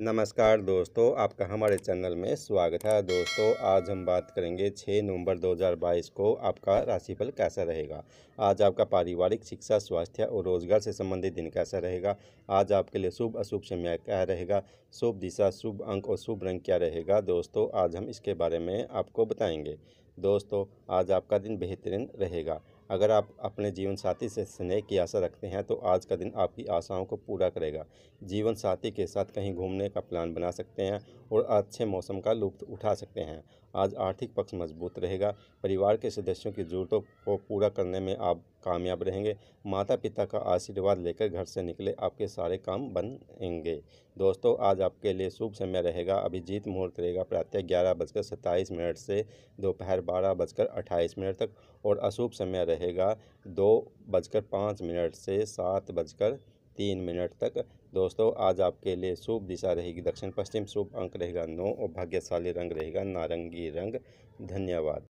नमस्कार दोस्तों आपका हमारे चैनल में स्वागत है दोस्तों आज हम बात करेंगे 6 नवंबर 2022 को आपका राशिफल कैसा रहेगा आज आपका पारिवारिक शिक्षा स्वास्थ्य और रोजगार से संबंधित दिन कैसा रहेगा आज आपके लिए शुभ अशुभ समय क्या रहेगा शुभ दिशा शुभ अंक और शुभ रंग क्या रहेगा दोस्तों आज हम इसके बारे में आपको बताएँगे दोस्तों आज आपका दिन बेहतरीन रहेगा अगर आप अपने जीवन साथी से स्नेह की आशा रखते हैं तो आज का दिन आपकी आशाओं को पूरा करेगा जीवन साथी के साथ कहीं घूमने का प्लान बना सकते हैं और अच्छे मौसम का लुत्फ उठा सकते हैं आज आर्थिक पक्ष मजबूत रहेगा परिवार के सदस्यों की जरूरतों को पूरा करने में आप कामयाब रहेंगे माता पिता का आशीर्वाद लेकर घर से निकले आपके सारे काम बनेंगे दोस्तों आज आपके लिए शुभ समय रहेगा अभिजीत मुहूर्त रहेगा प्रातः ग्यारह बजकर सत्ताईस मिनट से दोपहर बारह बजकर अट्ठाईस मिनट तक और अशुभ समय रहेगा दो बजकर पाँच मिनट से सात बजकर तीन मिनट तक दोस्तों आज आपके लिए शुभ दिशा रहेगी दक्षिण पश्चिम शुभ अंक रहेगा नौ और भाग्यशाली रंग रहेगा नारंगी रंग धन्यवाद